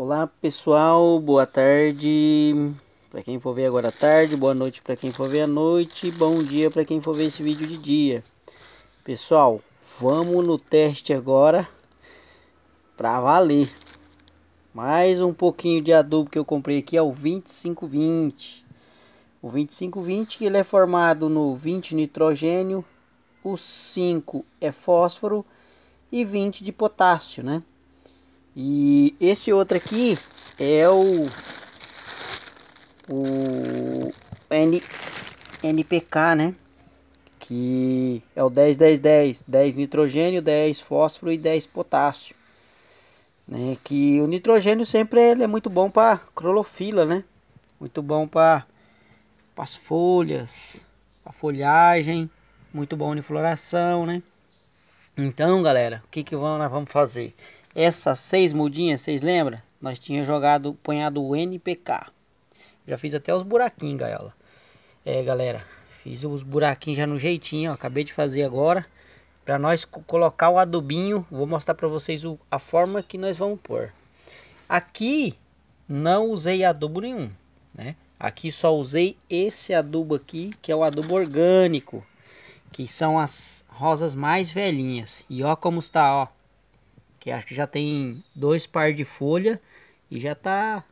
Olá pessoal, boa tarde para quem for ver agora à tarde, boa noite para quem for ver à noite, bom dia para quem for ver esse vídeo de dia. Pessoal, vamos no teste agora para valer. Mais um pouquinho de adubo que eu comprei aqui é o 2520. O 2520 ele é formado no 20 nitrogênio, o 5 é fósforo e 20 de potássio, né? E esse outro aqui é o, o N, NPK, né? Que é o 10, 10, 10. 10 nitrogênio, 10 fósforo e 10 potássio. Né? Que o nitrogênio sempre ele é muito bom para clorofila, né? Muito bom para as folhas, a folhagem. Muito bom de floração, né? Então, galera, o que, que vamos, nós vamos fazer? Essas seis mudinhas, vocês lembram? Nós tínhamos jogado, apanhado o NPK. Já fiz até os buraquinhos, gaiola. É, galera, fiz os buraquinhos já no jeitinho, ó, Acabei de fazer agora. Para nós colocar o adubinho, vou mostrar para vocês o, a forma que nós vamos pôr. Aqui, não usei adubo nenhum, né? Aqui só usei esse adubo aqui, que é o adubo orgânico. Que são as rosas mais velhinhas. E ó como está, ó que acho que já tem dois par de folha e já tá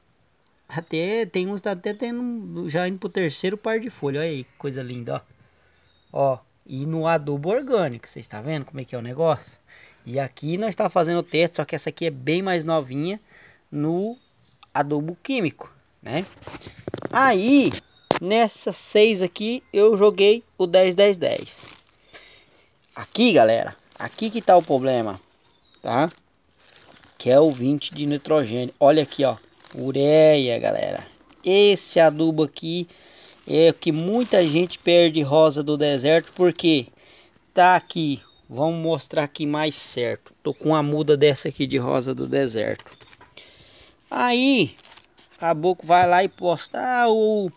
até tem uns tá até tendo já indo pro terceiro par de folha. Olha aí que coisa linda, ó. Ó, e no adubo orgânico, vocês está vendo como é que é o negócio? E aqui nós está fazendo o teste, só que essa aqui é bem mais novinha no adubo químico, né? Aí, nessas seis aqui, eu joguei o 10-10-10. Aqui, galera, aqui que tá o problema, tá? que é o 20 de nitrogênio. Olha aqui, ó, ureia, galera. Esse adubo aqui é o que muita gente perde rosa do deserto porque tá aqui. Vamos mostrar aqui mais certo. Tô com uma muda dessa aqui de rosa do deserto. Aí, caboclo vai lá e posta ah, o,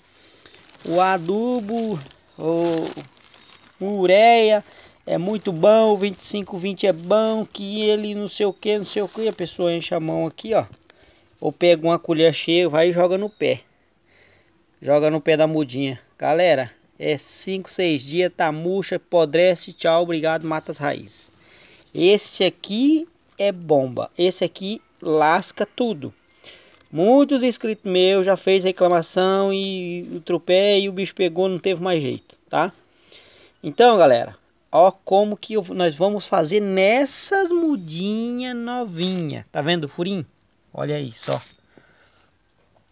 o adubo, o, o ureia é muito bom, 2520 é bom, que ele não sei o que, não sei o que. A pessoa enche a mão aqui, ó. Ou pega uma colher cheia, vai e joga no pé. Joga no pé da mudinha. Galera, é 5, 6 dias, tá murcha, apodrece, tchau, obrigado, mata as raízes. Esse aqui é bomba. Esse aqui lasca tudo. Muitos inscritos meus já fez reclamação e o tropé e o bicho pegou, não teve mais jeito, tá? Então, galera, Ó como que eu, nós vamos fazer nessas mudinhas novinhas Tá vendo o furinho? Olha aí só.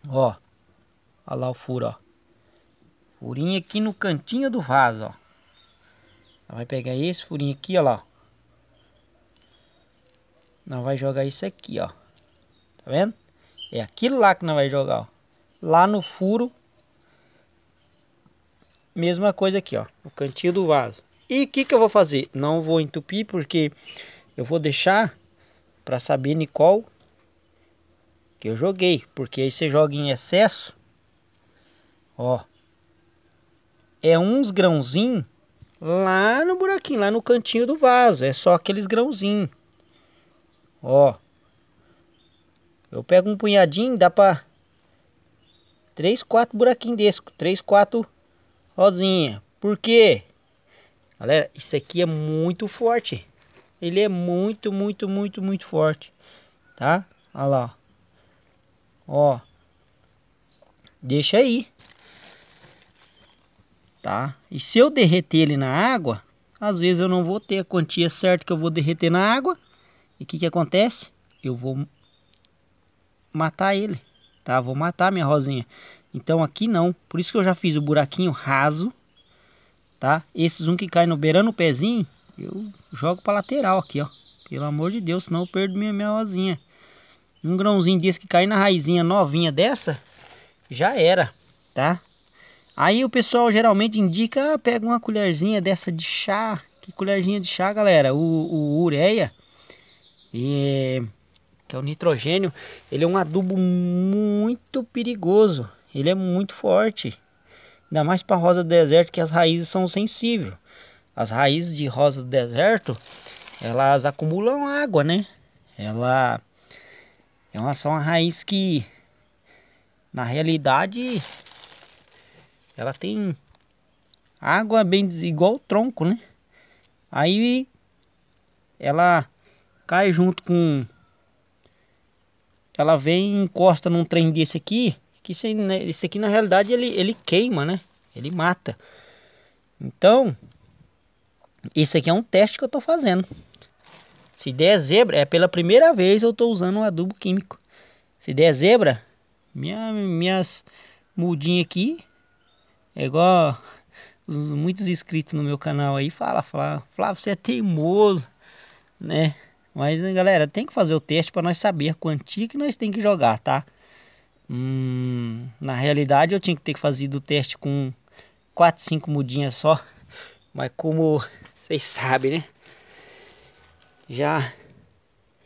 Ó. Olha lá o furo, ó. Furinho aqui no cantinho do vaso, ó. Ela vai pegar esse furinho aqui, ó lá. Nós vai jogar isso aqui, ó. Tá vendo? É aquilo lá que nós vai jogar, ó. Lá no furo. Mesma coisa aqui, ó. No cantinho do vaso. E o que, que eu vou fazer? Não vou entupir porque eu vou deixar para saber qual que eu joguei. Porque aí você joga em excesso, ó, é uns grãozinhos lá no buraquinho, lá no cantinho do vaso. É só aqueles grãozinhos, ó. Eu pego um punhadinho, dá para três, quatro buraquinhos desse, três, quatro rosinha. Por quê? Galera, isso aqui é muito forte. Ele é muito, muito, muito, muito forte. Tá? Olha lá. Ó. Deixa aí. Tá? E se eu derreter ele na água, às vezes eu não vou ter a quantia certa que eu vou derreter na água. E o que que acontece? Eu vou matar ele, tá? Vou matar minha rosinha. Então aqui não. Por isso que eu já fiz o buraquinho raso tá? Esses um que cai no beirando o pezinho, eu jogo para lateral aqui, ó. Pelo amor de Deus, senão eu perdo minha, minha rosinha. Um grãozinho desse que cair na raizinha novinha dessa, já era, tá? Aí o pessoal geralmente indica, ah, pega uma colherzinha dessa de chá. Que colherzinha de chá, galera? O, o ureia, e, que é o nitrogênio, ele é um adubo muito perigoso. Ele é muito forte, Ainda mais para rosa do deserto que as raízes são sensíveis. As raízes de rosa do deserto, elas acumulam água, né? Ela é uma só uma raiz que na realidade ela tem água bem igual o tronco, né? Aí ela cai junto com ela vem encosta num trem desse aqui que isso, né, isso aqui na realidade ele, ele queima, né? Ele mata. Então, isso aqui é um teste que eu estou fazendo. Se der zebra, é pela primeira vez eu estou usando um adubo químico. Se der zebra, minha, minhas mudinhas aqui, é igual os, muitos inscritos no meu canal aí, fala, fala, Flávio, você é teimoso, né? Mas, né, galera, tem que fazer o teste para nós saber a quantia que nós tem que jogar, tá? Hum, na realidade eu tinha que ter fazido o teste com 4, 5 mudinhas só. Mas como vocês sabem, né? Já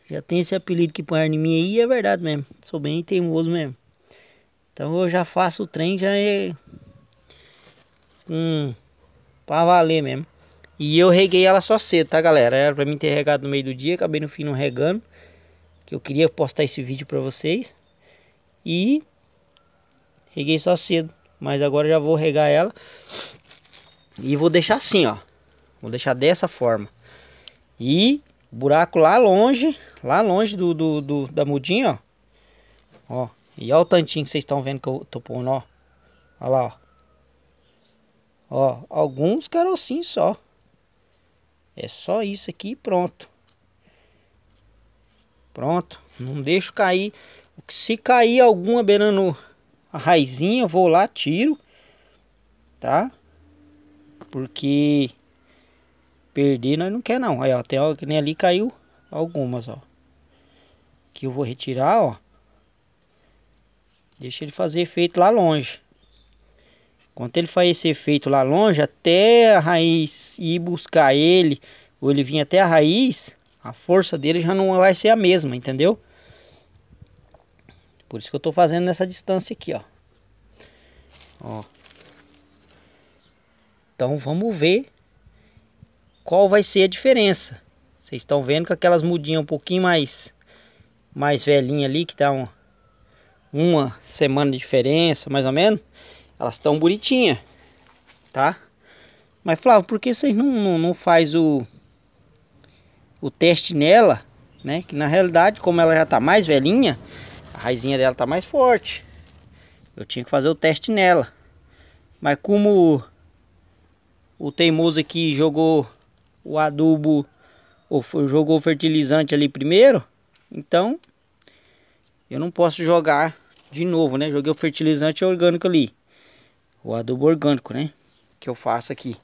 já tem esse apelido que põe em mim aí, é verdade mesmo. Sou bem teimoso mesmo. Então eu já faço o trem já é hum, para valer mesmo. E eu reguei ela só cedo, tá galera? Era para mim ter regado no meio do dia, acabei no fim não regando. Que eu queria postar esse vídeo para vocês. E reguei só cedo, mas agora já vou regar ela. E vou deixar assim, ó. Vou deixar dessa forma. E buraco lá longe, lá longe do, do, do da mudinha, ó. Ó, e olha o tantinho que vocês estão vendo que eu tô pondo, ó. olha lá, ó. Ó, alguns carocinhos só. É só isso aqui e pronto. Pronto, não deixo cair se cair alguma beirando a raizinha, vou lá, tiro, tá? Porque perder nós não quer não. Aí, ó, tem que nem ali caiu algumas, ó. Que eu vou retirar, ó. Deixa ele fazer efeito lá longe. Enquanto ele faz esse efeito lá longe, até a raiz ir buscar ele, ou ele vir até a raiz, a força dele já não vai ser a mesma, entendeu? Por isso que eu estou fazendo nessa distância aqui, ó. ó. Então vamos ver qual vai ser a diferença. Vocês estão vendo que aquelas mudinhas um pouquinho mais, mais velhinha ali, que tá um, uma semana de diferença, mais ou menos. Elas estão bonitinhas, tá? Mas Flávio, por que vocês não, não, não faz o, o teste nela, né? Que na realidade, como ela já está mais velhinha, a raizinha dela tá mais forte. Eu tinha que fazer o teste nela. Mas como o teimoso aqui jogou o adubo, ou jogou o fertilizante ali primeiro, então eu não posso jogar de novo, né? Joguei o fertilizante orgânico ali. O adubo orgânico, né? Que eu faço aqui.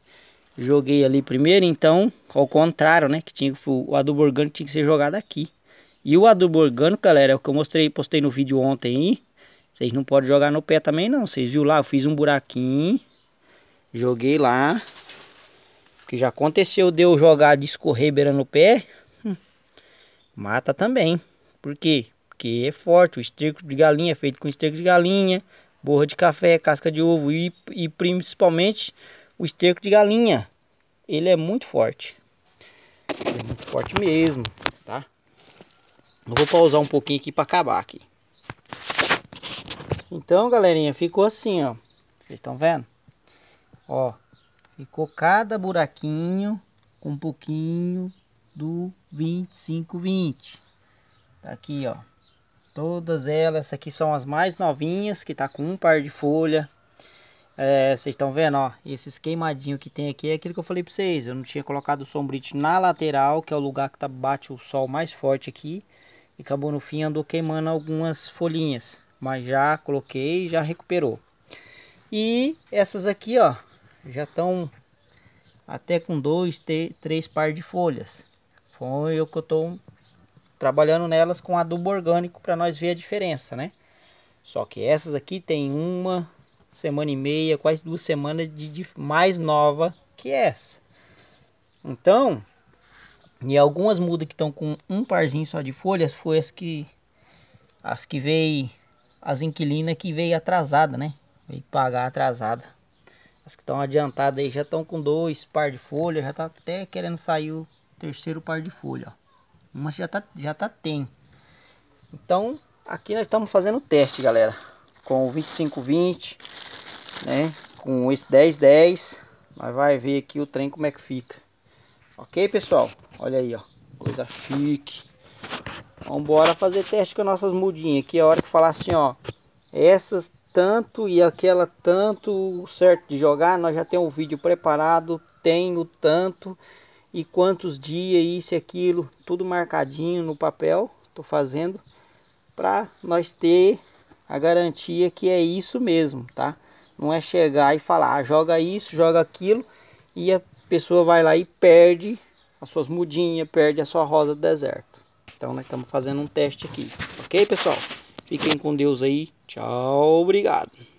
Joguei ali primeiro, então, ao contrário, né? Que tinha, o adubo orgânico tinha que ser jogado aqui. E o adubo orgânico, galera, é o que eu mostrei, postei no vídeo ontem aí. Vocês não podem jogar no pé também não, vocês viram lá, eu fiz um buraquinho. Joguei lá. Que já aconteceu de eu jogar de escorrer beirando o pé. Hum. mata também. Por quê? Porque é forte, o esterco de galinha é feito com esterco de galinha, borra de café, casca de ovo e, e principalmente o esterco de galinha. Ele é muito forte. Ele é muito forte mesmo vou pausar um pouquinho aqui para acabar aqui. Então, galerinha, ficou assim, ó. Vocês estão vendo? Ó, ficou cada buraquinho com um pouquinho do 2520. Tá aqui, ó. Todas elas, aqui são as mais novinhas, que tá com um par de folha. É, vocês é, estão vendo, ó. Esses queimadinhos que tem aqui é aquilo que eu falei pra vocês. Eu não tinha colocado o sombrite na lateral, que é o lugar que tá, bate o sol mais forte aqui e acabou no fim andou queimando algumas folhinhas, mas já coloquei já recuperou. E essas aqui, ó, já estão até com dois, três par de folhas. Foi o que eu estou trabalhando nelas com adubo orgânico para nós ver a diferença, né? Só que essas aqui tem uma semana e meia, quase duas semanas de, de mais nova que essa. Então, e algumas mudas que estão com um parzinho só de folhas foi as que as que veio as inquilinas que veio atrasada, né? Veio pagar atrasada. As que estão adiantadas aí já estão com dois par de folhas, já tá até querendo sair o terceiro par de folha, ó. Uma já tá já tá tem. Então, aqui nós estamos fazendo teste, galera, com o 2520, né? Com esse 1010, nós vai ver aqui o trem como é que fica. Ok, pessoal? Olha aí, ó. Coisa chique. Vambora fazer teste com as nossas mudinhas. Aqui a hora que falar assim, ó. Essas tanto e aquela tanto certo de jogar. Nós já temos um vídeo preparado. Tem o tanto e quantos dias, isso e aquilo. Tudo marcadinho no papel. Tô fazendo para nós ter a garantia que é isso mesmo, tá? Não é chegar e falar, ah, joga isso, joga aquilo e a pessoa vai lá e perde as suas mudinhas, perde a sua rosa do deserto. Então nós estamos fazendo um teste aqui. Ok, pessoal? Fiquem com Deus aí. Tchau, obrigado.